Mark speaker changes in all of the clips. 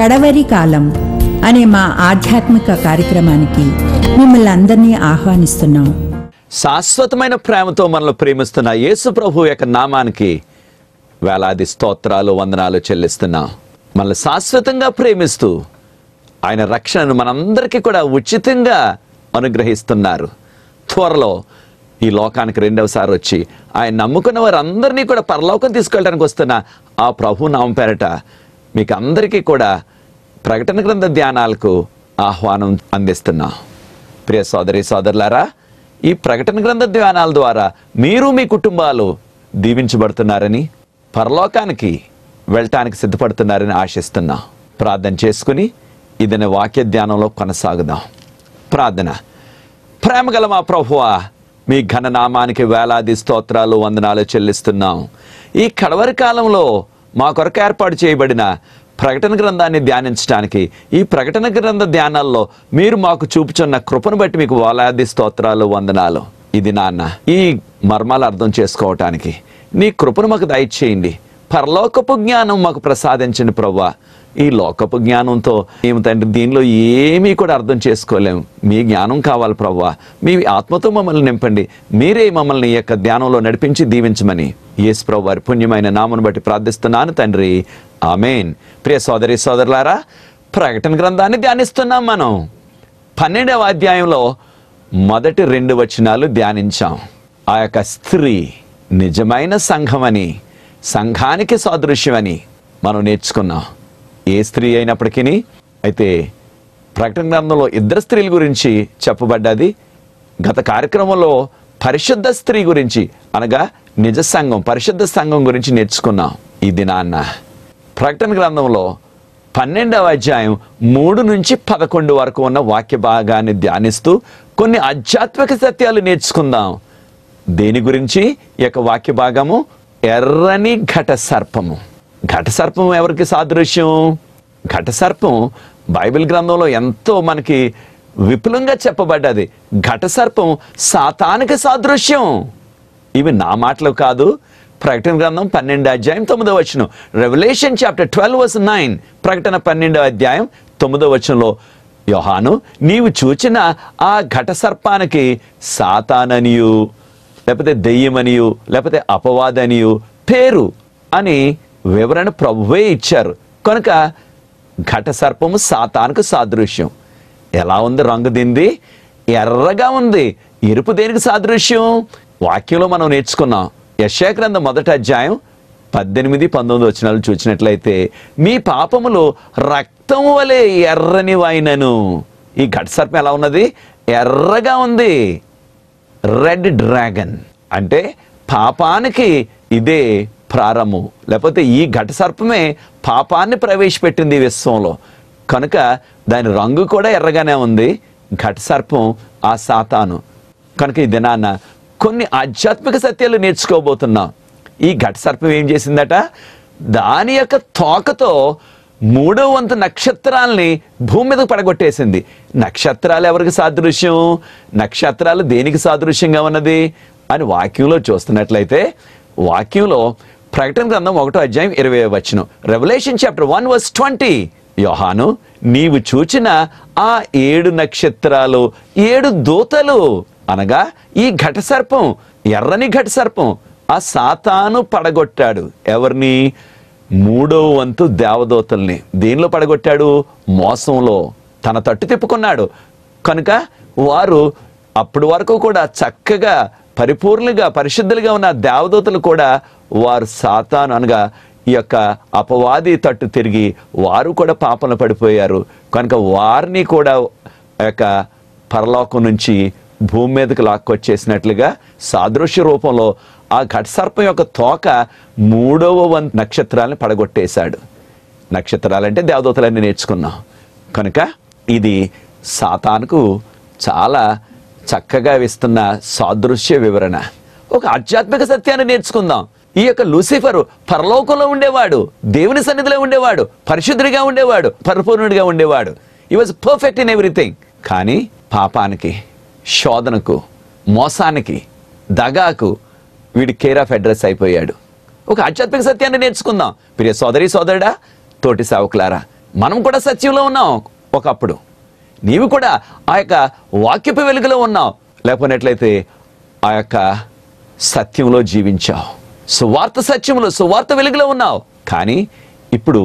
Speaker 1: కడవరి కాలం అనే మా ఆధ్యాత్మిక కార్యక్రమానికి మిమ్మల్ని అందరినీ ఆహ్వానిస్తున్నాం శాశ్వతమైన ప్రేమతో మనల్ని ప్రేమిస్తున్న యేసు ప్రభు యొక్క నామానికి వేలాది స్తోత్రాలు వందనాలు చెల్లిస్తున్నాం మనల్ని శాశ్వతంగా ప్రేమిస్తూ ఆయన రక్షణను మనందరికీ కూడా ఉచితంగా అనుగ్రహిస్తున్నారు త్వరలో ఈ లోకానికి రెండవసారి వచ్చి ఆయన నమ్ముకున్న వారందరినీ కూడా పరలోకం తీసుకెళ్ళడానికి వస్తున్న ఆ ప్రభు నామం పేరట మీకు అందరికీ కూడా ప్రకటన గ్రంథ ధ్యానాలకు ఆహ్వానం అందిస్తున్నాం ప్రియ సోదరి సోదరులారా ఈ ప్రకటన గ్రంథ ధ్యానాల ద్వారా మీరు మీ కుటుంబాలు దీవించబడుతున్నారని పరలోకానికి వెళ్ళటానికి సిద్ధపడుతున్నారని ఆశిస్తున్నా ప్రార్థన చేసుకుని ఇదని వాక్య ధ్యానంలో కొనసాగుదాం ప్రార్థన ప్రేమగల మా ప్రభువా మీ ఘననామానికి వేలాది స్తోత్రాలు వందనాలు చెల్లిస్తున్నాం ఈ కడవరి కాలంలో మా కొరకు ఏర్పాటు చేయబడిన ప్రకటన గ్రంథాన్ని ధ్యానించడానికి ఈ ప్రకటన గ్రంథ ధ్యానాల్లో మీరు మాకు చూపుచున్న కృపను బట్టి మీకు వాలాది స్తోత్రాలు వందనాలు ఇది నాన్న ఈ మర్మాలు అర్థం చేసుకోవటానికి నీ కృపను మాకు దయచేయండి పరలోకపు జ్ఞానం మాకు ప్రసాదించండి ప్రవ్వా ఈ లోకపు జ్ఞానంతో మేము తండ్రి దీనిలో ఏమీ కూడా అర్థం చేసుకోలేము మీ జ్ఞానం కావాలి ప్రవ్వా మీ ఆత్మతో మమ్మల్ని నింపండి మీరే మమ్మల్ని ఈ యొక్క ధ్యానంలో నడిపించి దీవించమని యేసు ప్రభు వారి పుణ్యమైన నామను బట్టి ప్రార్థిస్తున్నాను తండ్రి ఆమెన్ ప్రియ సోదరి సోదరులారా ప్రకటన గ్రంథాన్ని ధ్యానిస్తున్నాం మనం పన్నెండవ అధ్యాయంలో మొదటి రెండు వచనాలు ధ్యానించాం ఆ యొక్క స్త్రీ నిజమైన సంఘమని సంఘానికి సాదృశ్యమని మనం నేర్చుకున్నాం ఏ స్త్రీ అయినప్పటికీ అయితే ప్రకటన గ్రంథంలో ఇద్దరు స్త్రీల గురించి చెప్పబడ్డది గత కార్యక్రమంలో పరిశుద్ధ స్త్రీ గురించి అనగా నిజ సంఘం పరిశుద్ధ సంఘం గురించి నేర్చుకున్నాం ఈ దినాన్న ప్రకటన గ్రంథంలో పన్నెండవ అధ్యాయం మూడు నుంచి పదకొండు వరకు ఉన్న వాక్య భాగాన్ని ధ్యానిస్తూ కొన్ని ఆధ్యాత్మిక సత్యాలు నేర్చుకుందాం దేని గురించి ఈ యొక్క వాక్య భాగము ఎర్రని ఘట సర్పము ఘట సర్పం ఎవరికి సాదృశ్యం ఘటసర్పం బైబిల్ గ్రంథంలో ఎంతో మనకి విపులంగా చెప్పబడ్డది ఘటసర్పం సాతానికి సాదృశ్యం ఇవి నా మాటలు కాదు ప్రకటన గ్రంథం పన్నెండు అధ్యాయం తొమ్మిదో వచనం Revelation chapter twelve verse nine ప్రకటన పన్నెండో అధ్యాయం తొమ్మిదో వచనంలో యోహాను నీవు చూచిన ఆ ఘట సర్పానికి సాతాననియు లేకపోతే దెయ్యమనియు లేకపోతే అపవాదనియు పేరు అని వివరణ ప్రభువే ఇచ్చారు కనుక ఘట సర్పము సాతానికి సాదృశ్యం ఎలా ఉంది రంగు దింది ఎర్రగా ఉంది ఎరుపు దేనికి సాదృశ్యం వాక్యంలో మనం నేర్చుకున్నాం యశాగ్రంథ మొదటి అధ్యాయం పద్దెనిమిది పంతొమ్మిది వచనాలు చూసినట్లయితే మీ పాపములు రక్తం వలె ఎర్రని వాయినను ఈ ఘటసర్పం ఎలా ఉన్నది ఎర్రగా ఉంది రెడ్ డ్రాగన్ అంటే పాపానికి ఇదే ప్రారంభం లేకపోతే ఈ ఘట సర్పమే పాపాన్ని ప్రవేశపెట్టింది విశ్వంలో కనుక దాని రంగు కూడా ఎర్రగానే ఉంది ఘట సర్పం ఆ సాతాను కనుక ఈ దినాన్న కొన్ని ఆధ్యాత్మిక సత్యాలు నేర్చుకోబోతున్నాం ఈ ఘట సర్పం ఏం చేసిందట దాని యొక్క తోకతో మూడో వంతు నక్షత్రాల్ని భూమి మీదకు పడగొట్టేసింది నక్షత్రాలు ఎవరికి సాదృశ్యం నక్షత్రాలు దేనికి సాదృశ్యంగా ఉన్నది అని వాక్యంలో చూస్తున్నట్లయితే వాక్యంలో ప్రకటన గ్రంథం ఒకటో అధ్యాయం ఇరవై వచ్చిన Revelation chapter one verse twenty యోహాను నీవు చూచిన ఆ ఏడు నక్షత్రాలు ఏడు దూతలు అనగా ఈ ఘట సర్పం ఎర్రని ఘట సర్పం ఆ సాతాను పడగొట్టాడు ఎవరిని మూడో వంతు దేవదూతల్ని దేనిలో పడగొట్టాడు మోసంలో తన తట్టు తిప్పుకున్నాడు కనుక వారు అప్పటి వరకు కూడా చక్కగా పరిపూర్ణంగా పరిశుద్ధులుగా ఉన్న దేవదూతలు కూడా వారు సాతాన్ అనగా ఈ యొక్క అపవాది తట్టు తిరిగి వారు కూడా పాపన పడిపోయారు కనుక వారిని కూడా యొక్క పరలోకం నుంచి భూమి మీదకి లాక్కొచ్చేసినట్లుగా సాదృశ్య రూపంలో ఆ ఘటసర్పం యొక్క తోక మూడవ వన్ నక్షత్రాలను పడగొట్టేశాడు నక్షత్రాలంటే దేవదూతలన్నీ నేర్చుకున్నాం కనుక ఇది సాతానుకు చాలా చక్కగా విస్తున్న సాదృశ్య వివరణ ఒక ఆధ్యాత్మిక సత్యాన్ని నేర్చుకుందాం ఈ యొక్క లూసిఫరు పరలోకంలో ఉండేవాడు దేవుని సన్నిధిలో ఉండేవాడు పరిశుద్ధుడిగా ఉండేవాడు పరిపూర్ణుడిగా ఉండేవాడు ఈ వాజ్ పర్ఫెక్ట్ ఇన్ ఎవ్రీథింగ్ కానీ పాపానికి శోధనకు మోసానికి దగాకు వీడు కేర్ ఆఫ్ అడ్రస్ అయిపోయాడు ఒక ఆధ్యాత్మిక సత్యాన్ని నేర్చుకుందాం ప్రియ సోదరి సోదరుడా తోటి సావుకులారా మనం కూడా సత్యంలో ఉన్నాం ఒకప్పుడు నీవు కూడా ఆ యొక్క వాక్యపు వెలుగులో ఉన్నావు లేకపోయినట్లయితే ఆ యొక్క సత్యంలో జీవించావు సువార్త సత్యంలో సువార్త వెలుగులో ఉన్నావు కానీ ఇప్పుడు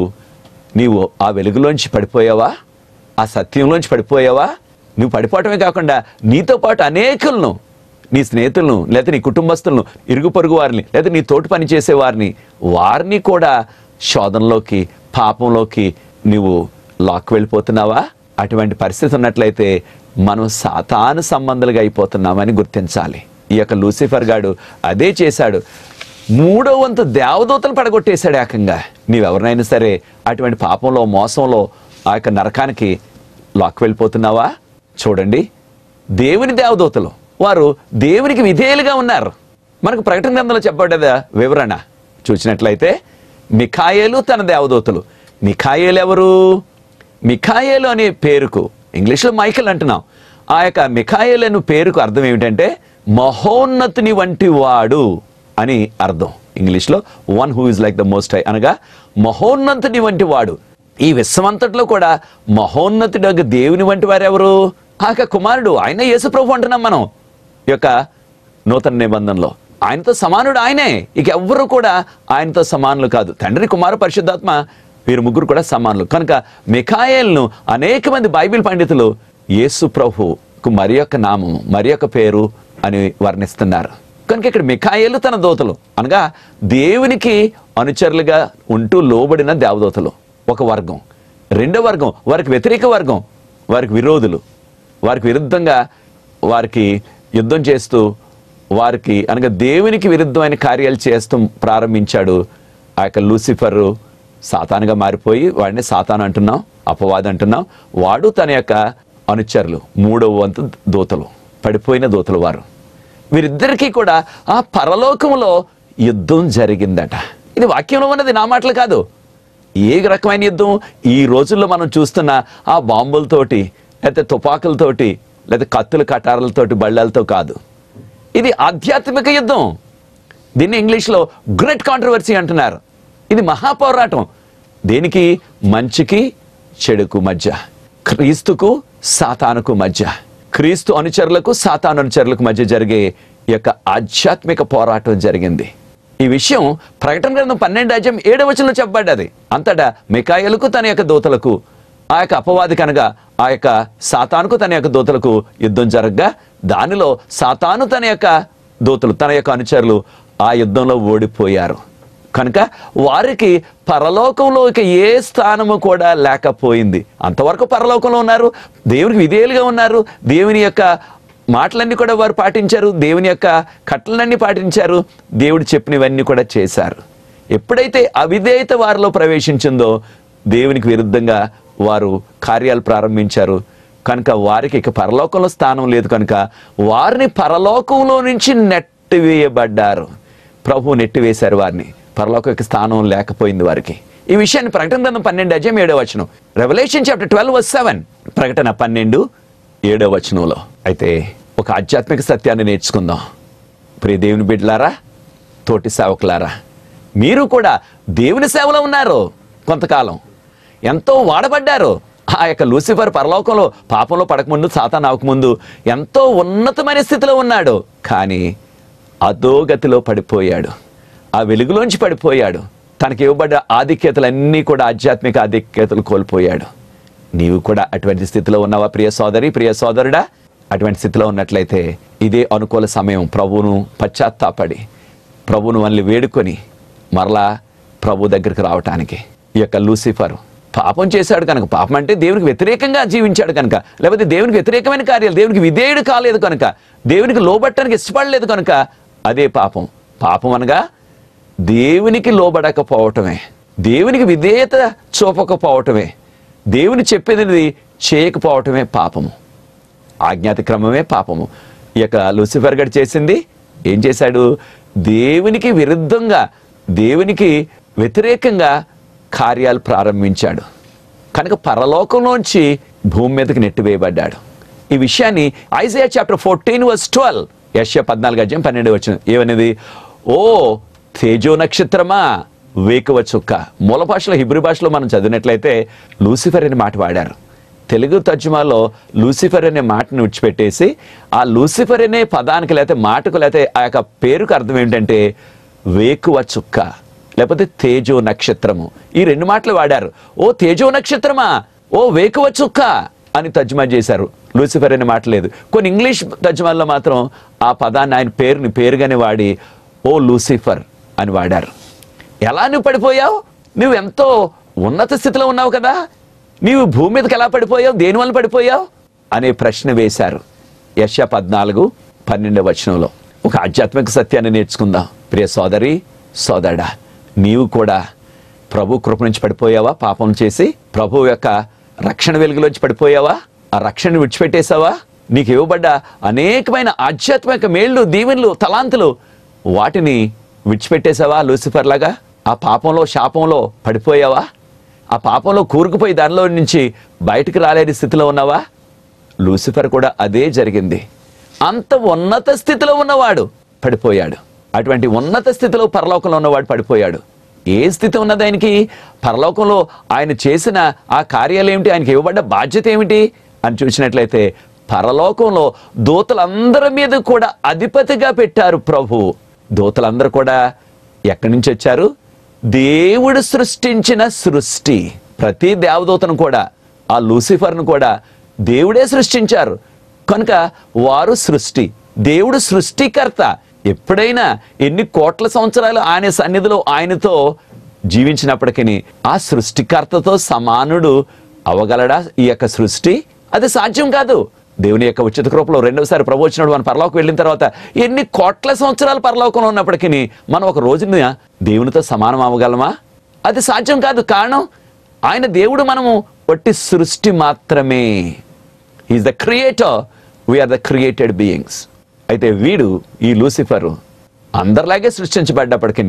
Speaker 1: నీవు ఆ వెలుగులోంచి పడిపోయావా ఆ సత్యంలోంచి పడిపోయావా నువ్వు పడిపోవటమే కాకుండా నీతో పాటు అనేకులను నీ స్నేహితులను లేదా నీ కుటుంబస్తులను ఇరుగు పొరుగు వారిని లేదా నీ తోటి పని చేసేవారిని వారిని కూడా శోధనలోకి పాపంలోకి నువ్వు లాక్ వెళ్ళిపోతున్నావా అటువంటి పరిస్థితి ఉన్నట్లయితే మనం సాతాను సంబంధాలుగా అయిపోతున్నామని గుర్తించాలి ఈ యొక్క లూసిఫర్ గాడు అదే చేశాడు మూడో వంతు దేవదూతలు పడగొట్టేశాడు ఏకంగా నీవెవరినైనా సరే అటువంటి పాపంలో మోసంలో ఆ యొక్క నరకానికి లాక్ వెళ్ళిపోతున్నావా చూడండి దేవుని దేవదూతలు వారు దేవునికి విధేయులుగా ఉన్నారు మనకు ప్రకటన గ్రంథంలో చెప్పబడ్డదా వివరణ చూసినట్లయితే మిఖాయేలు తన దేవదూతలు మిఖాయేలు ఎవరు మిఖాయేలు అనే పేరుకు ఇంగ్లీష్లో మైకల్ అంటున్నాం ఆ యొక్క మిఖాయేలు అనే పేరుకు అర్థం ఏమిటంటే మహోన్నతుని వంటి వాడు అని అర్థం ఇంగ్లీష్లో one who is like the most high అనగా మహోన్నతుడి వంటి వాడు ఈ విశ్వమంతట్లో కూడా మహోన్నతుడు దేవుని వంటి వారెవరు ఆ యొక్క కుమారుడు ఆయన యేసుప్రభు అంటున్నాం మనం ఈ యొక్క నూతన నిబంధనలో ఆయనతో సమానుడు ఆయనే ఇక ఎవ్వరూ కూడా ఆయనతో సమానులు కాదు తండ్రి కుమారు పరిశుద్ధాత్మ వీరు ముగ్గురు కూడా సమానులు కనుక మిఖాయల్ను అనేక మంది బైబిల్ పండితులు యేసు ప్రభుకు మరి యొక్క నామము మరి యొక్క పేరు అని వర్ణిస్తున్నారు కనుక ఇక్కడ మిఖాయిలు తన దోతలు అనగా దేవునికి అనుచరులుగా ఉంటూ లోబడిన దేవదోతలు ఒక వర్గం రెండో వర్గం వారికి వ్యతిరేక వర్గం వారికి విరోధులు వారికి విరుద్ధంగా వారికి యుద్ధం చేస్తూ వారికి అనగా దేవునికి విరుద్ధమైన కార్యాలు చేస్తూ ప్రారంభించాడు ఆ యొక్క లూసిఫరు సాతానుగా మారిపోయి వాడిని సాతాను అంటున్నాం అపవాదం అంటున్నాం వాడు తన యొక్క అనుచరులు మూడవ వంతు దూతలు పడిపోయిన దూతలు వారు వీరిద్దరికీ కూడా ఆ పరలోకంలో యుద్ధం జరిగిందట ఇది వాక్యంలో ఉన్నది నా మాటలు కాదు ఏ రకమైన యుద్ధం ఈ రోజుల్లో మనం చూస్తున్న ఆ బాంబులతోటి లేకపోతే తుపాకులతోటి లేదా కత్తుల కటారలతోటి బళ్ళాలతో కాదు ఇది ఆధ్యాత్మిక యుద్ధం దీన్ని ఇంగ్లీష్లో గ్రేట్ కాంట్రవర్సీ అంటున్నారు ఇది మహాపోరాటం దేనికి మంచికి చెడుకు మధ్య క్రీస్తుకు సాతానుకు మధ్య క్రీస్తు అనుచరులకు సాతాను అనుచరులకు మధ్య జరిగే యొక్క ఆధ్యాత్మిక పోరాటం జరిగింది ఈ విషయం ప్రకటన గ్రంథం పన్నెండు అధ్యాయం ఏడవ వచనంలో చెప్పబడ్డది అంతటా మికాయలకు తన యొక్క దూతలకు ఆ యొక్క అపవాది కనుక ఆ యొక్క సాతానుకు తన యొక్క దూతలకు యుద్ధం జరగగా దానిలో సాతాను తన యొక్క దూతలు తన యొక్క అనుచరులు ఆ యుద్ధంలో ఓడిపోయారు కనుక వారికి పరలోకంలో ఏ స్థానము కూడా లేకపోయింది అంతవరకు పరలోకంలో ఉన్నారు దేవునికి విధేయులుగా ఉన్నారు దేవుని యొక్క మాటలన్నీ కూడా వారు పాటించారు దేవుని యొక్క కట్టలన్నీ పాటించారు దేవుడు చెప్పినవన్నీ కూడా చేశారు ఎప్పుడైతే అవిధేయత వారిలో ప్రవేశించిందో దేవునికి విరుద్ధంగా వారు కార్యాలు ప్రారంభించారు కనుక వారికి ఇక పరలోకంలో స్థానం లేదు కనుక వారిని పరలోకంలో నుంచి నెట్టివేయబడ్డారు ప్రభు నెట్టివేశారు వారిని పరలోక స్థానం లేకపోయింది వారికి ఈ విషయాన్ని ప్రకటన గ్రంథం పన్నెండు అజయం ఏడవ వచనం రెవల్యూషన్ చాప్టర్ ట్వెల్వ్ సెవెన్ ప్రకటన పన్నెండు ఏడో వచనంలో అయితే ఒక ఆధ్యాత్మిక సత్యాన్ని నేర్చుకుందాం ప్రియ దేవుని బిడ్డలారా తోటి సేవకులారా మీరు కూడా దేవుని సేవలో ఉన్నారు కొంతకాలం ఎంతో వాడబడ్డారు ఆ యొక్క లూసిఫర్ పరలోకంలో పాపంలో పడకముందు సాతాన్ అవకముందు ఎంతో ఉన్నతమైన స్థితిలో ఉన్నాడు కానీ అధోగతిలో పడిపోయాడు ఆ వెలుగులోంచి పడిపోయాడు తనకి ఇవ్వబడ్డ ఆధిక్యతలన్నీ కూడా ఆధ్యాత్మిక ఆధిక్యతలు కోల్పోయాడు నీవు కూడా అటువంటి స్థితిలో ఉన్నావా ప్రియ సోదరి ప్రియ సోదరుడా అటువంటి స్థితిలో ఉన్నట్లయితే ఇదే అనుకూల సమయం ప్రభువును పశ్చాత్తాపడి ప్రభువును వల్ల వేడుకొని మరలా ప్రభు దగ్గరికి రావటానికి ఈ యొక్క లూసిఫర్ పాపం చేశాడు కనుక పాపం అంటే దేవునికి వ్యతిరేకంగా జీవించాడు కనుక లేకపోతే దేవునికి వ్యతిరేకమైన కార్యాలు దేవునికి విధేయుడు కాలేదు కనుక దేవునికి లోబట్టడానికి ఇష్టపడలేదు కనుక అదే పాపం పాపం అనగా దేవునికి లోబడకపోవటమే దేవునికి విధేయత చూపకపోవటమే దేవుని చెప్పేది చేయకపోవటమే పాపము క్రమమే పాపము ఈ యొక్క లూసిఫర్ గడి చేసింది ఏం చేశాడు దేవునికి విరుద్ధంగా దేవునికి వ్యతిరేకంగా కార్యాలు ప్రారంభించాడు కనుక పరలోకంలోంచి భూమి మీదకి నెట్టివేయబడ్డాడు ఈ విషయాన్ని Isaiah chapter fourteen verse twelve యష్యా పద్నాలుగు అధ్యాయం పన్నెండు వచ్చిన ఏమనేది ఓ తేజో నక్షత్రమా వేకువ చుక్క మూల భాషలో హిబ్రి భాషలో మనం చదివినట్లయితే లూసిఫర్ అనే మాట వాడారు తెలుగు తర్జుమాలో లూసిఫర్ అనే మాటను విడిచిపెట్టేసి ఆ లూసిఫర్ అనే పదానికి లేకపోతే మాటకు లేకపోతే ఆ యొక్క పేరుకు అర్థం ఏంటంటే వేకువ చుక్క లేకపోతే తేజో నక్షత్రము ఈ రెండు మాటలు వాడారు ఓ తేజో నక్షత్రమా ఓ వేకువ చుక్క అని తర్జుమా చేశారు లూసిఫర్ అనే మాట లేదు కొన్ని ఇంగ్లీష్ తర్జుమాల్లో మాత్రం ఆ పదాన్ని ఆయన పేరుని పేరుగానే వాడి ఓ లూసిఫర్ అని వాడారు ఎలా నువ్వు పడిపోయావు నువ్వు ఎంతో ఉన్నత స్థితిలో ఉన్నావు కదా నీవు భూమి మీదకి ఎలా పడిపోయావు దేనివల్ల పడిపోయావు అనే ప్రశ్న వేశారు యశ పద్నాలుగు పన్నెండవ వచనంలో ఒక ఆధ్యాత్మిక సత్యాన్ని నేర్చుకుందాం ప్రియ సోదరి సోదరుడా నీవు కూడా ప్రభు కృప నుంచి పడిపోయావా పాపం చేసి ప్రభు యొక్క రక్షణ వెలుగులోంచి పడిపోయావా ఆ రక్షణ విడిచిపెట్టేశావా నీకు ఇవ్వబడ్డ అనేకమైన ఆధ్యాత్మిక మేళ్ళు దీవెన్లు తలాంతులు వాటిని విడిచిపెట్టేసావా లూసిఫర్ లాగా ఆ పాపంలో శాపంలో పడిపోయావా ఆ పాపంలో కూరుకుపోయి దానిలో నుంచి బయటకు రాలేని స్థితిలో ఉన్నావా లూసిఫర్ కూడా అదే జరిగింది అంత ఉన్నత స్థితిలో ఉన్నవాడు పడిపోయాడు అటువంటి ఉన్నత స్థితిలో పరలోకంలో ఉన్నవాడు పడిపోయాడు ఏ స్థితి ఉన్నది ఆయనకి పరలోకంలో ఆయన చేసిన ఆ కార్యాలు ఏమిటి ఆయనకి ఇవ్వబడ్డ బాధ్యత ఏమిటి అని చూసినట్లయితే పరలోకంలో దూతలందరి మీద కూడా అధిపతిగా పెట్టారు ప్రభు దూతలందరూ కూడా ఎక్కడి నుంచి వచ్చారు దేవుడు సృష్టించిన సృష్టి ప్రతి దేవదూతను కూడా ఆ లూసిఫర్ను కూడా దేవుడే సృష్టించారు కనుక వారు సృష్టి దేవుడు సృష్టికర్త ఎప్పుడైనా ఎన్ని కోట్ల సంవత్సరాలు ఆయన సన్నిధిలో ఆయనతో జీవించినప్పటికీ ఆ సృష్టికర్తతో సమానుడు అవగలడా ఈ యొక్క సృష్టి అది సాధ్యం కాదు దేవుని యొక్క ఉచిత కృపలో రెండవసారి ప్రభు వచ్చినప్పుడు మన పరలోకి వెళ్ళిన తర్వాత ఎన్ని కోట్ల సంవత్సరాలు పరలోకంలో ఉన్నప్పటికీ మనం ఒక రోజున దేవునితో సమానం అవ్వగలమా అది సాధ్యం కాదు కారణం ఆయన దేవుడు మనము ఒట్టి సృష్టి మాత్రమే is the creator we are the created beings అయితే వీడు ఈ లూసిఫరు అందరిలాగే సృష్టించబడ్డప్పటికీ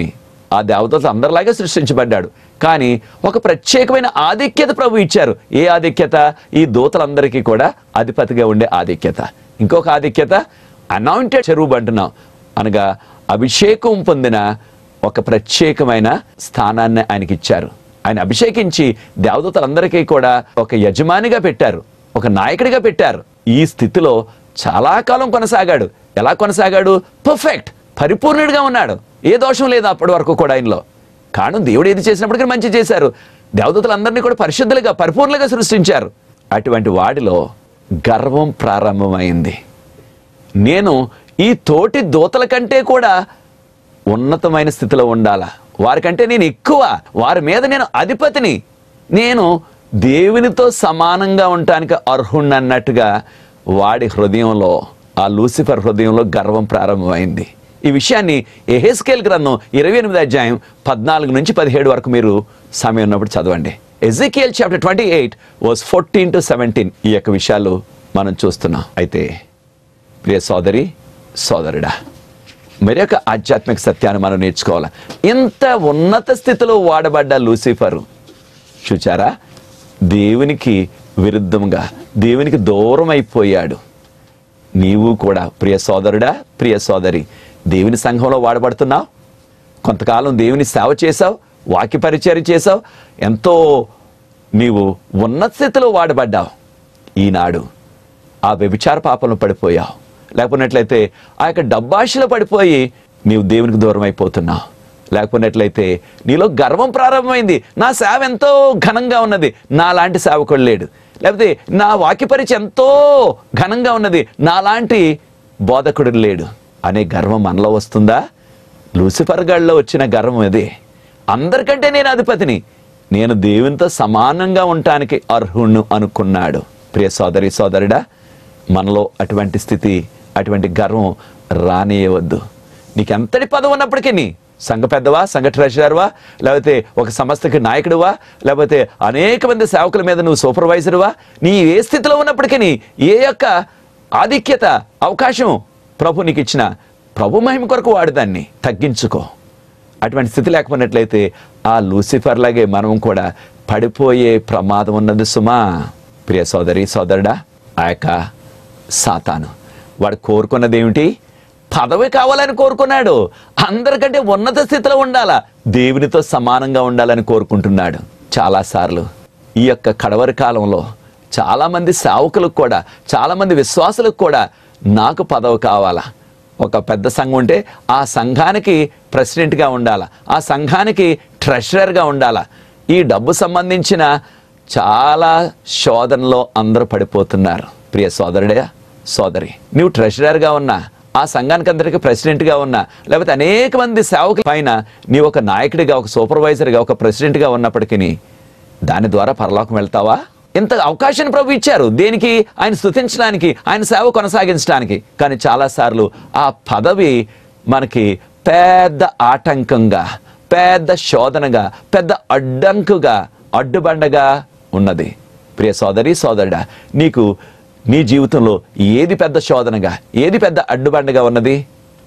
Speaker 1: ఆ దేవతలతో అందరిలాగే సృష్టించబడ్డాడు కానీ ఒక ప్రత్యేకమైన ఆధిక్యత ప్రభు ఇచ్చారు ఏ ఆధిక్యత ఈ దూతలందరికీ కూడా అధిపతిగా ఉండే ఆధిక్యత ఇంకొక ఆధిక్యత అనాయింటెడ్ చెరువు అంటున్నాం అనగా అభిషేకం పొందిన ఒక ప్రత్యేకమైన స్థానాన్ని ఆయనకి ఇచ్చారు ఆయన అభిషేకించి దేవదూతలందరికీ కూడా ఒక యజమానిగా పెట్టారు ఒక నాయకుడిగా పెట్టారు ఈ స్థితిలో చాలా కాలం కొనసాగాడు ఎలా కొనసాగాడు పర్ఫెక్ట్ పరిపూర్ణుడిగా ఉన్నాడు ఏ దోషం లేదు అప్పటి వరకు కూడా ఆయనలో కాను దేవుడు ఏది చేసినప్పటికీ మంచి చేశారు దేవదూతలందరినీ కూడా పరిశుద్ధులుగా పరిపూర్ణంగా సృష్టించారు అటువంటి వాడిలో గర్వం ప్రారంభమైంది నేను ఈ తోటి దూతల కంటే కూడా ఉన్నతమైన స్థితిలో ఉండాలా వారికంటే నేను ఎక్కువ వారి మీద నేను అధిపతిని నేను దేవునితో సమానంగా ఉండటానికి అర్హుణ్ణి అన్నట్టుగా వాడి హృదయంలో ఆ లూసిఫర్ హృదయంలో గర్వం ప్రారంభమైంది ఈ విషయాన్ని ఎహెస్కేల్ గ్రంథం ఇరవై ఎనిమిది అధ్యాయం పద్నాలుగు నుంచి పదిహేడు వరకు మీరు సమయం ఉన్నప్పుడు చదవండి Ezekiel chapter twenty eight verse fourteen to seventeen ఈ యొక్క విషయాలు మనం చూస్తున్నాం అయితే ప్రియ సోదరి సోదరుడా మరి యొక్క ఆధ్యాత్మిక సత్యాన్ని మనం నేర్చుకోవాలి ఇంత ఉన్నత స్థితిలో వాడబడ్డ లూసిఫరు చూచారా దేవునికి విరుద్ధంగా దేవునికి దూరం అయిపోయాడు నీవు కూడా ప్రియ సోదరుడా ప్రియ సోదరి దేవుని సంఘంలో వాడబడుతున్నావు కొంతకాలం దేవుని సేవ చేశావు వాక్య పరిచయం చేశావు ఎంతో నీవు ఉన్నత స్థితిలో వాడబడ్డావు ఈనాడు ఆ వ్యభిచార పాపంలో పడిపోయావు లేకున్నట్లయితే ఆ యొక్క డబ్బాషిలో పడిపోయి నీవు దేవునికి దూరం అయిపోతున్నావు లేకపోయినట్లయితే నీలో గర్వం ప్రారంభమైంది నా సేవ ఎంతో ఘనంగా ఉన్నది నా లాంటి సేవకుడు లేడు లేకపోతే నా వాక్యపరిచి ఎంతో ఘనంగా ఉన్నది నాలాంటి బోధకుడు లేడు అనే గర్వం మనలో వస్తుందా లూసిఫర్ గడ్లో వచ్చిన గర్వం అది అందరికంటే నేను అధిపతిని నేను దేవునితో సమానంగా ఉండటానికి అర్హుణ్ణి అనుకున్నాడు ప్రియ సోదరి సోదరుడా మనలో అటువంటి స్థితి అటువంటి గర్వం రానియవద్దు నీకెంతటి పదవి ఉన్నప్పటికీ సంఘ పెద్దవా సంఘ ట్రెజరర్వా లేకపోతే ఒక సంస్థకి నాయకుడువా లేకపోతే అనేక మంది సేవకుల మీద నువ్వు సూపర్వైజర్వా నీ ఏ స్థితిలో ఉన్నప్పటికీ ఏ యొక్క ఆధిక్యత అవకాశం ప్రభు నీకు ఇచ్చిన ప్రభు మహిమ కొరకు వాడు దాన్ని తగ్గించుకో అటువంటి స్థితి లేకపోయినట్లయితే ఆ లూసిఫర్ లాగే మనం కూడా పడిపోయే ప్రమాదం ఉన్నది సుమా ప్రియ సోదరి సోదరుడా ఆ యొక్క సాతాను వాడు కోరుకున్నది ఏమిటి పదవి కావాలని కోరుకున్నాడు అందరికంటే ఉన్నత స్థితిలో ఉండాలా దేవునితో సమానంగా ఉండాలని కోరుకుంటున్నాడు చాలాసార్లు ఈ యొక్క కడవరి కాలంలో చాలామంది సావుకులకు కూడా చాలామంది విశ్వాసులకు కూడా నాకు పదవి కావాలా ఒక పెద్ద సంఘం ఉంటే ఆ సంఘానికి ప్రెసిడెంట్గా ఉండాలా ఆ సంఘానికి ట్రెషరర్గా ఉండాలా ఈ డబ్బు సంబంధించిన చాలా శోధనలో అందరూ పడిపోతున్నారు ప్రియ సోదరుడే సోదరి నువ్వు ట్రెషరర్గా ఉన్నా ఆ సంఘానికి అందరికీ ప్రెసిడెంట్గా ఉన్నా లేకపోతే అనేక మంది సేవకుల పైన నీ ఒక నాయకుడిగా ఒక సూపర్వైజర్గా ఒక ప్రెసిడెంట్గా ఉన్నప్పటికీ దాని ద్వారా పరలోకం వెళ్తావా ఇంత అవకాశాన్ని ప్రభు ఇచ్చారు దేనికి ఆయన స్థుతించడానికి ఆయన సేవ కొనసాగించడానికి కానీ చాలాసార్లు ఆ పదవి మనకి పెద్ద ఆటంకంగా పెద్ద శోధనగా పెద్ద అడ్డంకుగా అడ్డుబండగా ఉన్నది ప్రియ సోదరి సోదరుడా నీకు నీ జీవితంలో ఏది పెద్ద శోధనగా ఏది పెద్ద అడ్డుబండగా ఉన్నది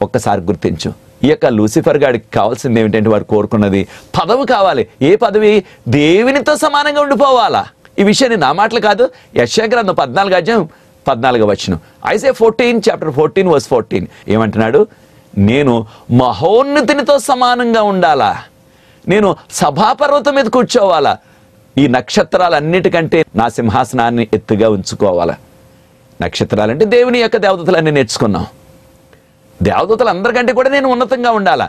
Speaker 1: ఒక్కసారి గుర్తించు ఈ యొక్క లూసిఫర్ గాడికి కావాల్సింది ఏమిటంటే వారు కోరుకున్నది పదవి కావాలి ఏ పదవి దేవునితో సమానంగా ఉండిపోవాలా ఈ విషయాన్ని నా మాటలు కాదు యశాగ్రంథం పద్నాలుగు అధ్యాయం పద్నాలుగు వచ్చిన Isaiah fourteen chapter fourteen verse fourteen ఏమంటున్నాడు నేను మహోన్నతినితో సమానంగా ఉండాలా నేను సభాపర్వతం మీద కూర్చోవాలా ఈ నక్షత్రాలన్నిటికంటే నా సింహాసనాన్ని ఎత్తుగా ఉంచుకోవాలా నక్షత్రాలంటే దేవుని యొక్క దేవతలన్నీ నేర్చుకున్నాం దేవదతలు అందరికంటే కూడా నేను ఉన్నతంగా ఉండాలా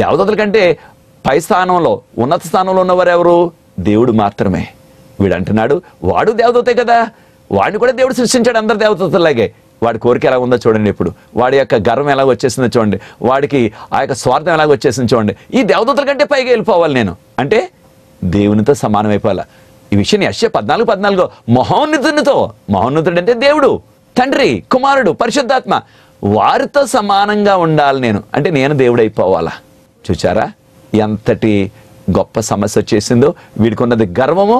Speaker 1: దేవదతల కంటే పై స్థానంలో ఉన్నత స్థానంలో ఉన్నవారు ఎవరు దేవుడు మాత్రమే వీడు అంటున్నాడు వాడు దేవదూతే కదా వాడిని కూడా దేవుడు సృష్టించాడు అందరు దేవదూతలాగే వాడి కోరిక ఎలా ఉందో చూడండి ఇప్పుడు వాడి యొక్క గర్వం ఎలా వచ్చేసిందో చూడండి వాడికి ఆ యొక్క స్వార్థం ఎలాగ వచ్చేసిందో చూడండి ఈ దేవదూతల కంటే పైగా వెళ్ళిపోవాలి నేను అంటే దేవునితో సమానమైపోవాలి ఈ విషయం యశ పద్నాలుగు పద్నాలుగు మహోన్నతునితో మహోన్నతుడు అంటే దేవుడు తండ్రి కుమారుడు పరిశుద్ధాత్మ వారితో సమానంగా ఉండాలి నేను అంటే నేను అయిపోవాలా చూచారా ఎంతటి గొప్ప సమస్య వచ్చేసిందో వీడికి ఉన్నది గర్వము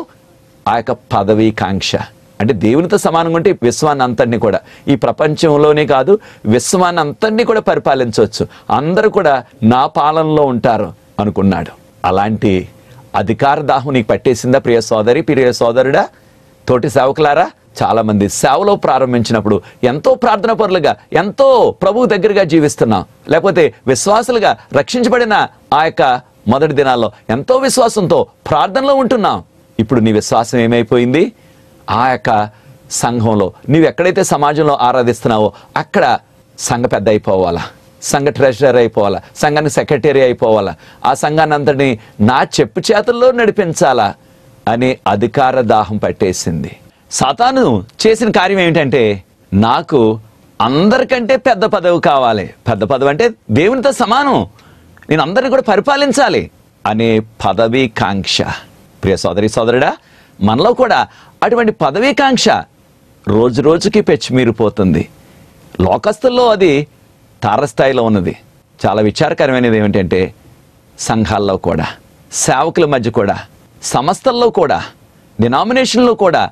Speaker 1: ఆ యొక్క పదవీ కాంక్ష అంటే దేవునితో సమానంగా ఉంటే విశ్వాన్ని అంతటిని కూడా ఈ ప్రపంచంలోనే కాదు విశ్వాన్ని అంతటిని కూడా పరిపాలించవచ్చు అందరూ కూడా నా పాలనలో ఉంటారు అనుకున్నాడు అలాంటి అధికార దాహం నీకు పట్టేసిందా ప్రియ సోదరి ప్రియ సోదరుడా తోటి సేవకులారా చాలామంది సేవలో ప్రారంభించినప్పుడు ఎంతో ప్రార్థన పరులుగా ఎంతో ప్రభు దగ్గరగా జీవిస్తున్నాం లేకపోతే విశ్వాసులుగా రక్షించబడిన ఆ యొక్క మొదటి దినాల్లో ఎంతో విశ్వాసంతో ప్రార్థనలో ఉంటున్నాం ఇప్పుడు నీ విశ్వాసం ఏమైపోయింది ఆ యొక్క సంఘంలో నువ్వు ఎక్కడైతే సమాజంలో ఆరాధిస్తున్నావో అక్కడ సంఘ పెద్ద అయిపోవాలా సంఘ ట్రెజరర్ అయిపోవాలా సంఘానికి సెక్రటరీ అయిపోవాలా ఆ సంఘాన్ని అంతటిని నా చెప్పు చేతుల్లో నడిపించాలా అని అధికార దాహం పట్టేసింది సతాను చేసిన కార్యం ఏమిటంటే నాకు అందరికంటే పెద్ద పదవి కావాలి పెద్ద పదవి అంటే దేవునితో సమానం నేను అందరిని కూడా పరిపాలించాలి అనే పదవి కాంక్ష ప్రియ సోదరి సోదరుడా మనలో కూడా అటువంటి పదవీకాంక్ష రోజు రోజుకి పెచ్చిమీరిపోతుంది లోకస్తుల్లో అది తారస్థాయిలో ఉన్నది చాలా విచారకరమైనది ఏమిటంటే సంఘాల్లో కూడా సేవకుల మధ్య కూడా సంస్థల్లో కూడా డినామినేషన్లో కూడా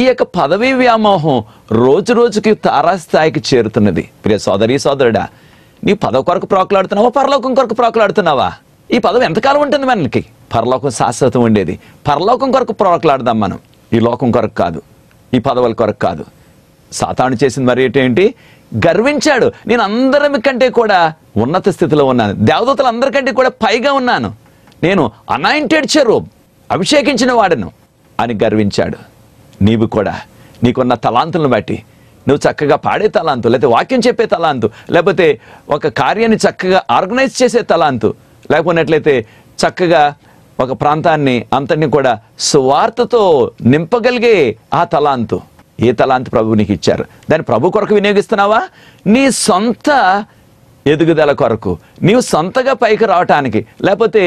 Speaker 1: ఈ యొక్క పదవీ వ్యామోహం రోజు రోజుకి తారాస్థాయికి చేరుతున్నది ప్రియ సోదరి సోదరుడా నీ పదవి కొరకు ప్రోకలాడుతున్నావా పరలోకం కొరకు ప్రోకలాడుతున్నావా ఈ పదవి ఎంతకాలం ఉంటుంది మనకి పరలోకం శాశ్వతం ఉండేది పరలోకం కొరకు ప్రోకలాడదాం మనం ఈ లోకం కొరకు కాదు ఈ పదవుల కొరకు కాదు సాతాను చేసింది మరి ఏంటి గర్వించాడు నేను అందరి కంటే కూడా ఉన్నత స్థితిలో ఉన్నాను దేవదూతలు అందరికంటే కూడా పైగా ఉన్నాను నేను అనాయింటెడ్ చెరు అభిషేకించిన వాడను అని గర్వించాడు నీవు కూడా నీకున్న తలాంతులను బట్టి నువ్వు చక్కగా పాడే తలాంతు లేకపోతే వాక్యం చెప్పే తలాంతు లేకపోతే ఒక కార్యాన్ని చక్కగా ఆర్గనైజ్ చేసే తలాంతు లేకపోయినట్లయితే చక్కగా ఒక ప్రాంతాన్ని అంతటిని కూడా సువార్తతో నింపగలిగే ఆ తలాంతు ఏ తలాంతు ప్రభువు నీకు ఇచ్చారు దాన్ని ప్రభు కొరకు వినియోగిస్తున్నావా నీ సొంత ఎదుగుదల కొరకు నీవు సొంతగా పైకి రావటానికి లేకపోతే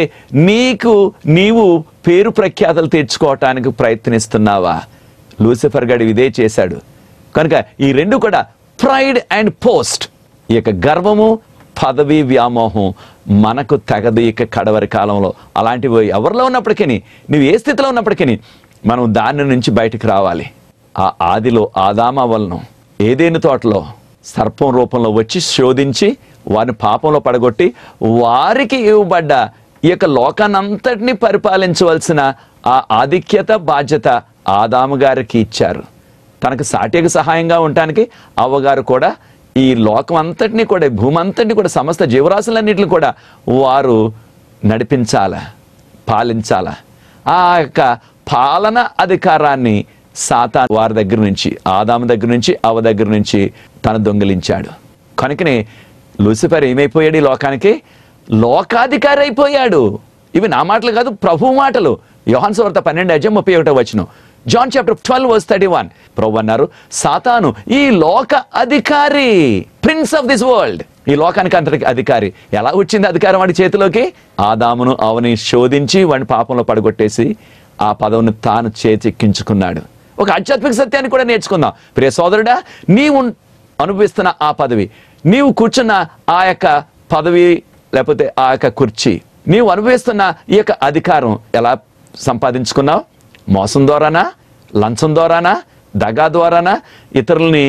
Speaker 1: నీకు నీవు పేరు ప్రఖ్యాతలు తెచ్చుకోవటానికి ప్రయత్నిస్తున్నావా లూసిఫర్ గడి ఇదే చేశాడు కనుక ఈ రెండు కూడా ప్రైడ్ అండ్ పోస్ట్ ఈ యొక్క గర్వము పదవీ వ్యామోహం మనకు ఇక కడవరి కాలంలో అలాంటివి ఎవరిలో ఉన్నప్పటికీ నువ్వు ఏ స్థితిలో ఉన్నప్పటికీ మనం దాని నుంచి బయటకు రావాలి ఆ ఆదిలో ఆదామ వలన ఏదేని తోటలో సర్పం రూపంలో వచ్చి శోధించి వారిని పాపంలో పడగొట్టి వారికి ఇవ్వబడ్డ ఈ యొక్క లోకాన్నంతటినీ పరిపాలించవలసిన ఆ ఆధిక్యత బాధ్యత ఆదాము గారికి ఇచ్చారు తనకు సాటికి సహాయంగా ఉండటానికి అవ్వగారు కూడా ఈ లోకం అంతటినీ కూడా భూమి అంతటినీ కూడా సమస్త జీవరాశులన్నింటిని కూడా వారు నడిపించాల పాలించాల ఆ యొక్క పాలన అధికారాన్ని సాతా వారి దగ్గర నుంచి ఆదాము దగ్గర నుంచి అవ దగ్గర నుంచి తన దొంగిలించాడు కనుకనే లూసిఫర్ ఏమైపోయాడు ఈ లోకానికి లోకాధికారి అయిపోయాడు ఇవి నా మాటలు కాదు ప్రభు మాటలు యోహన్ సువార్త పన్నెండు అజం ముప్పై ఒకటో వచ్చిన John chapter twelve verse thirty one ప్రభు అన్నారు సాతాను ఈ లోక అధికారి ప్రిన్స్ ఆఫ్ దిస్ వరల్డ్ ఈ లోకానికి అంతటి అధికారి ఎలా వచ్చింది అధికారం వాడి చేతిలోకి ఆదామును అవని శోధించి వాడిని పాపంలో పడగొట్టేసి ఆ పదవిని తాను చేతిక్కించుకున్నాడు ఒక ఆధ్యాత్మిక సత్యాన్ని కూడా నేర్చుకుందాం ప్రియ సోదరుడా నీవు అనుభవిస్తున్న ఆ పదవి నీవు కూర్చున్న ఆ యొక్క పదవి లేకపోతే ఆ యొక్క కుర్చీ నీవు అనుభవిస్తున్న ఈ యొక్క అధికారం ఎలా సంపాదించుకున్నావు మోసం ద్వారానా లంచం ద్వారానా దగా ద్వారానా ఇతరుల్ని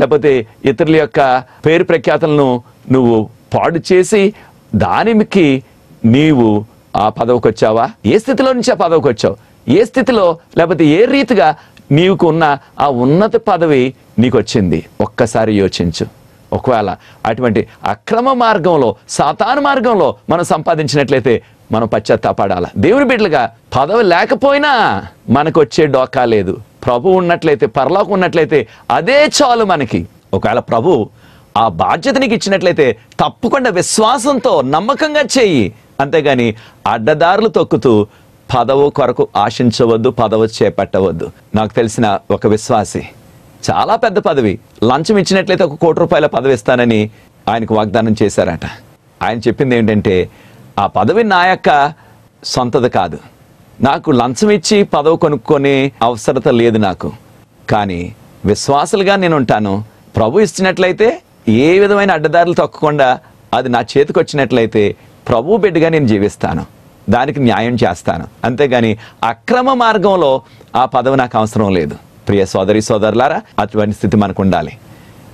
Speaker 1: లేకపోతే ఇతరుల యొక్క పేరు ప్రఖ్యాతలను నువ్వు పాడు చేసి దానికి నీవు ఆ పదవికి వచ్చావా ఏ స్థితిలో నుంచి ఆ పదవికి వచ్చావు ఏ స్థితిలో లేకపోతే ఏ రీతిగా నీకు ఉన్న ఆ ఉన్నత పదవి నీకు వచ్చింది ఒక్కసారి యోచించు ఒకవేళ అటువంటి అక్రమ మార్గంలో సాతాన మార్గంలో మనం సంపాదించినట్లయితే మనం పశ్చాత్తాపడాలి దేవుని బిడ్డలుగా పదవి లేకపోయినా మనకు వచ్చే డోకా లేదు ప్రభు ఉన్నట్లయితే పరలోకం ఉన్నట్లయితే అదే చాలు మనకి ఒకవేళ ప్రభు ఆ బాధ్యత నీకు ఇచ్చినట్లయితే తప్పకుండా విశ్వాసంతో నమ్మకంగా చేయి అంతేగాని అడ్డదారులు తొక్కుతూ పదవు కొరకు ఆశించవద్దు పదవు చేపట్టవద్దు నాకు తెలిసిన ఒక విశ్వాసి చాలా పెద్ద పదవి లంచం ఇచ్చినట్లయితే ఒక కోటి రూపాయల పదవి ఇస్తానని ఆయనకు వాగ్దానం చేశారట ఆయన చెప్పింది ఏంటంటే ఆ పదవి నా యొక్క సొంతది కాదు నాకు లంచం ఇచ్చి పదవి కొనుక్కునే అవసరత లేదు నాకు కానీ విశ్వాసులుగా నేను ఉంటాను ప్రభు ఇచ్చినట్లయితే ఏ విధమైన అడ్డదారులు తొక్కకుండా అది నా చేతికి వచ్చినట్లయితే ప్రభు బిడ్డగా నేను జీవిస్తాను దానికి న్యాయం చేస్తాను అంతేగాని అక్రమ మార్గంలో ఆ పదవి నాకు అవసరం లేదు ప్రియ సోదరి సోదరులారా అటువంటి స్థితి మనకు ఉండాలి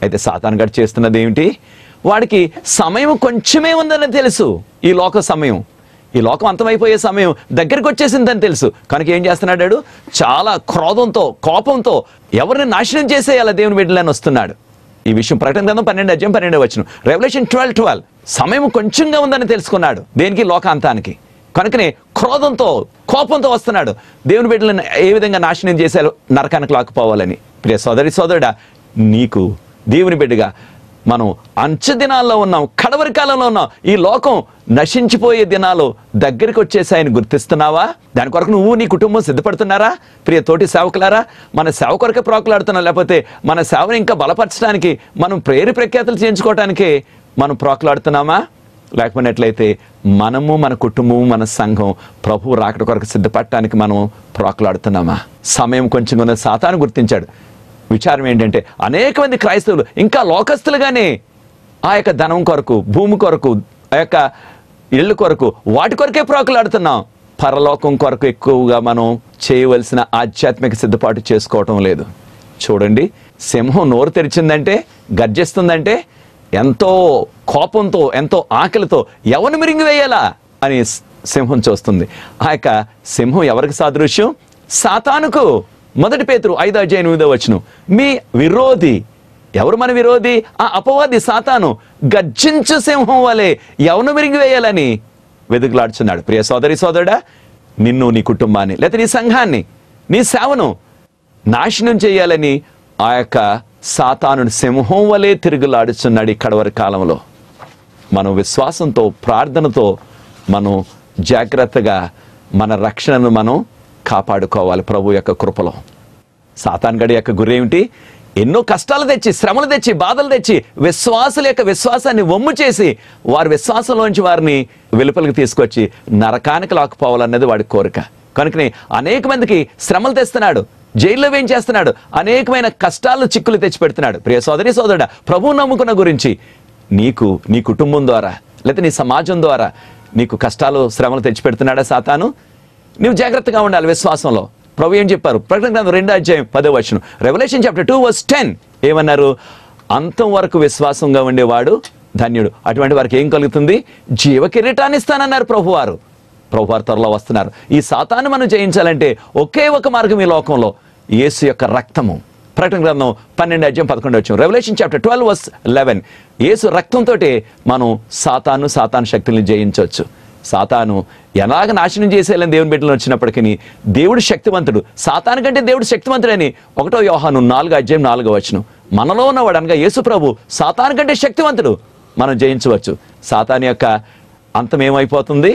Speaker 1: అయితే సాతాన్ గడు చేస్తున్నది ఏమిటి వాడికి సమయం కొంచెమే ఉందని తెలుసు ఈ లోక సమయం ఈ లోకం అంతమైపోయే సమయం దగ్గరికి వచ్చేసిందని తెలుసు కనుక ఏం చేస్తున్నాడు చాలా క్రోధంతో కోపంతో ఎవరిని నాశనం అలా దేవుని బిడ్డలని వస్తున్నాడు ఈ విషయం ప్రకటన గ్రంథం పన్నెండు అధ్యయం పన్నెండు వచ్చిన రెవల్యూషన్ ట్వెల్వ్ ట్వెల్వ్ సమయం కొంచెంగా ఉందని తెలుసుకున్నాడు దేనికి లోకాంతానికి కనుకనే క్రోధంతో కోపంతో వస్తున్నాడు దేవుని బిడ్డలను ఏ విధంగా నాశనం చేశారో నరకానికి లాక్కుపోవాలని ప్రియ సోదరి సోదరుడా నీకు దేవుని బిడ్డగా మనం అంచె దినాల్లో ఉన్నాం కడవరి కాలంలో ఉన్నాం ఈ లోకం నశించిపోయే దినాలు దగ్గరికి వచ్చేసాయని గుర్తిస్తున్నావా దాని కొరకు నువ్వు నీ కుటుంబం సిద్ధపడుతున్నారా ప్రియ తోటి సేవకులారా మన సేవ కొరకే ప్రోకులాడుతున్నా లేకపోతే మన సేవను ఇంకా బలపరచడానికి మనం ప్రేరు ప్రఖ్యాతలు చేయించుకోవడానికి మనం ప్రోకలాడుతున్నామా లేకపోయినట్లయితే మనము మన కుటుంబము మన సంఘం ప్రభు రాకడ కొరకు సిద్ధపడటానికి మనం ప్రోకలాడుతున్నామా సమయం కొంచెం కొంత సాతాను గుర్తించాడు విచారం ఏంటంటే అనేక మంది క్రైస్తవులు ఇంకా లోకస్తులుగానే ఆ యొక్క ధనం కొరకు భూమి కొరకు ఆ యొక్క ఇళ్ళు కొరకు వాటి కొరకే ప్రోకలాడుతున్నాం పరలోకం కొరకు ఎక్కువగా మనం చేయవలసిన ఆధ్యాత్మిక సిద్ధపాటు చేసుకోవటం లేదు చూడండి సింహం నోరు తెరిచిందంటే గర్జిస్తుందంటే ఎంతో కోపంతో ఎంతో ఆకలితో ఎవరిని వేయాలా అని సింహం చూస్తుంది ఆ యొక్క సింహం ఎవరికి సాదృశ్యం సాతానుకు మొదటి పేతురు ఐదో అధ్యాయం ఎనిమిదో వచ్చిన మీ విరోధి ఎవరు మన విరోధి ఆ అపవాది సాతాను గర్జించు సింహం వలె ఎవను విరిగివేయాలని వెతుకులాడుచున్నాడు ప్రియ సోదరి సోదరుడా నిన్ను నీ కుటుంబాన్ని లేకపోతే నీ సంఘాన్ని నీ సేవను నాశనం చేయాలని ఆ యొక్క సాతాను సింహం వలె తిరుగులాడుచున్నాడు ఈ కడవరి కాలంలో మనం విశ్వాసంతో ప్రార్థనతో మనం జాగ్రత్తగా మన రక్షణను మనం కాపాడుకోవాలి ప్రభు యొక్క కృపలో సాతాన్గడి యొక్క గురి ఏమిటి ఎన్నో కష్టాలు తెచ్చి శ్రమలు తెచ్చి బాధలు తెచ్చి విశ్వాసుల యొక్క విశ్వాసాన్ని వమ్ము చేసి వారి విశ్వాసంలోంచి వారిని వెలుపలికి తీసుకొచ్చి నరకానికి లాక్కుపోవాలన్నది వాడి కోరిక కనుకనే అనేక మందికి శ్రమలు తెస్తున్నాడు జైల్లో ఏం చేస్తున్నాడు అనేకమైన కష్టాలు చిక్కులు తెచ్చి పెడుతున్నాడు ప్రియ సోదరి సోదరుడు ప్రభువు నమ్ముకున్న గురించి నీకు నీ కుటుంబం ద్వారా లేకపోతే నీ సమాజం ద్వారా నీకు కష్టాలు శ్రమలు తెచ్చిపెడుతున్నాడా సాతాను నువ్వు జాగ్రత్తగా ఉండాలి విశ్వాసంలో ప్రభు ఏం చెప్పారు ప్రకటన గ్రంథం రెండో అధ్యాయం పదో వచనం Revelation chapter two verse ten ఏమన్నారు అంతం వరకు విశ్వాసంగా ఉండేవాడు ధన్యుడు అటువంటి వారికి ఏం కలుగుతుంది జీవ కిరీటాన్ని ఇస్తానన్నారు ప్రభువారు ప్రభువారు త్వరలో వస్తున్నారు ఈ సాతాను మనం జయించాలంటే ఒకే ఒక మార్గం ఈ లోకంలో యేసు యొక్క రక్తము ప్రకటన గ్రంథం పన్నెండు అధ్యాయం పదకొండు వచ్చాం Revelation chapter twelve verse eleven యేసు రక్తంతో మనం సాతాను సాతాను శక్తుల్ని జయించవచ్చు సాతాను ఎలాగ నాశనం చేసేయాలని దేవుని బిడ్డలు వచ్చినప్పటికీ దేవుడు శక్తివంతుడు సాతాను కంటే దేవుడు శక్తివంతుడని ఒకటో వ్యవహాను నాలుగో అధ్యాయం నాలుగో వచ్చును మనలో ఉన్నవాడు అనగా ప్రభు సాతాను కంటే శక్తివంతుడు మనం జయించవచ్చు సాతాను యొక్క అంతం ఏమైపోతుంది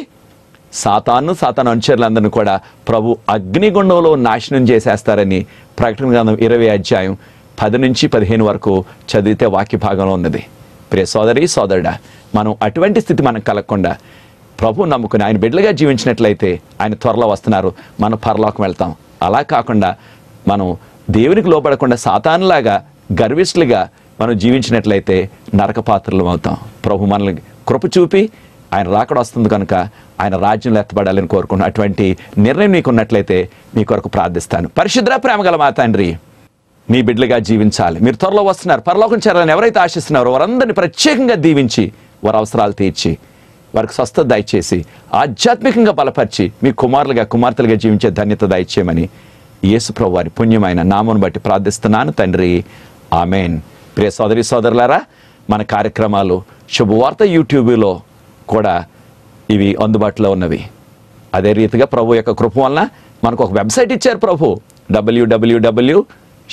Speaker 1: సాతాను సాతాను అనుచరులందరినీ కూడా ప్రభు అగ్నిగుండంలో నాశనం చేసేస్తారని ప్రకటన గ్రంథం ఇరవై అధ్యాయం పది నుంచి పదిహేను వరకు చదివితే వాక్య భాగంలో ఉన్నది ప్రియ సోదరి సోదరుడా మనం అటువంటి స్థితి మనకు కలగకుండా ప్రభు నమ్ముకుని ఆయన బిడ్డలుగా జీవించినట్లయితే ఆయన త్వరలో వస్తున్నారు మనం పరలోకం వెళ్తాం అలా కాకుండా మనం దేవునికి లోపడకుండా సాతానులాగా గర్విష్లుగా మనం జీవించినట్లయితే నరకపాత్రలు అవుతాం ప్రభు మనల్ని కృప చూపి ఆయన రాకడ వస్తుంది కనుక ఆయన రాజ్యంలో ఎత్తబడాలని కోరుకున్న అటువంటి నిర్ణయం మీకున్నట్లయితే మీ కొరకు ప్రార్థిస్తాను పరిశుద్ర ప్రేమ గల మా తండ్రి మీ బిడ్డలుగా జీవించాలి మీరు త్వరలో వస్తున్నారు పరలోకం చేరాలని ఎవరైతే ఆశిస్తున్నారో వారందరినీ ప్రత్యేకంగా దీవించి వారి అవసరాలు తీర్చి వారికి స్వస్థత దయచేసి ఆధ్యాత్మికంగా బలపరిచి మీ కుమారులుగా కుమార్తెలుగా జీవించే ధన్యత దయచేయమని యేసుప్రభు వారి పుణ్యమైన నామను బట్టి ప్రార్థిస్తున్నాను తండ్రి ఆమెన్ ప్రియ సోదరి సోదరులారా మన కార్యక్రమాలు శుభవార్త యూట్యూబ్లో కూడా ఇవి అందుబాటులో ఉన్నవి అదే రీతిగా ప్రభు యొక్క కృప వలన మనకు ఒక వెబ్సైట్ ఇచ్చారు ప్రభు WWW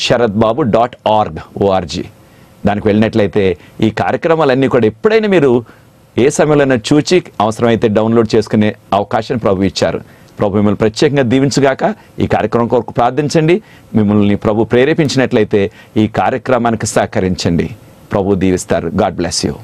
Speaker 1: Sharath Babu dot org ORG దానికి వెళ్ళినట్లయితే ఈ కార్యక్రమాలన్నీ కూడా ఎప్పుడైనా మీరు ఏ సమయంలోనైనా చూచి అవసరమైతే డౌన్లోడ్ చేసుకునే అవకాశాన్ని ప్రభు ఇచ్చారు ప్రభు మిమ్మల్ని ప్రత్యేకంగా దీవించుగాక ఈ కార్యక్రమం కొరకు ప్రార్థించండి మిమ్మల్ని ప్రభు ప్రేరేపించినట్లయితే ఈ కార్యక్రమానికి సహకరించండి ప్రభు దీవిస్తారు గాడ్ బ్లెస్ యూ